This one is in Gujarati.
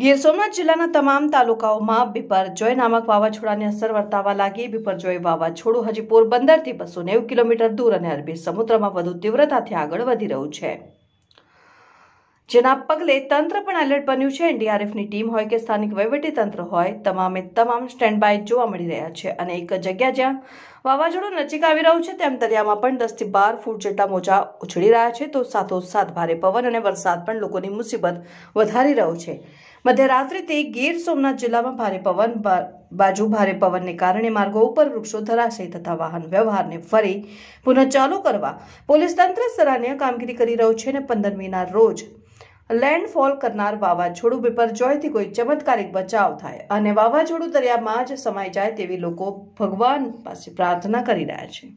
ગીર સોમનાથ જિલ્લાના તમામ તાલુકાઓમાં બિપરજોય નામક વાવાઝોડાની અસર વર્તાવા લાગી બિપરજોય વાવાઝોડું હજી પોરબંદરથી બસો નેવું કિલોમીટર દૂર અને અરબી સમુદ્રમાં વધુ તીવ્રતાથી આગળ વધી રહ્યું છે જેના પગલે તંત્ર પણ એલર્ટ બન્યું છે એનડીઆરએફની ટીમ હોય કે સ્થાનિક વહીવટી તંત્ર હોય તમામે તમામ સ્ટેન્ડ બાય જોવા મળી રહ્યા છે અને એક જગ્યા જ્યાં વાવાઝોડું નજીક આવી રહ્યું છે તેમ દરિયામાં પણ દસથી બાર ફૂટ જેટલા મોજા ઉછળી રહ્યા છે તો સાથોસાથ ભારે પવન અને વરસાદ પણ લોકોની મુસીબત વધારી રહ્યો છે મધ્યરાત્રિથી ગીર સોમનાથ જિલ્લામાં ભારે પવન બાજુ ભારે પવનને કારણે માર્ગો ઉપર વૃક્ષો ધરાશય તથા વાહન વ્યવહારને ફરી પુનઃ ચાલુ કરવા પોલીસ તંત્ર સરાહનીય કામગીરી કરી રહ્યું છે અને પંદરમીના રોજ લેન્ડફોલ કરનાર વાવાઝોડું બિપરજોયથી કોઈ ચમત્કારિક બચાવ થાય અને વાવાઝોડું દરિયામાં જ સમાઈ જાય તેવી લોકો ભગવાન પાસે પ્રાર્થના કરી રહ્યા છે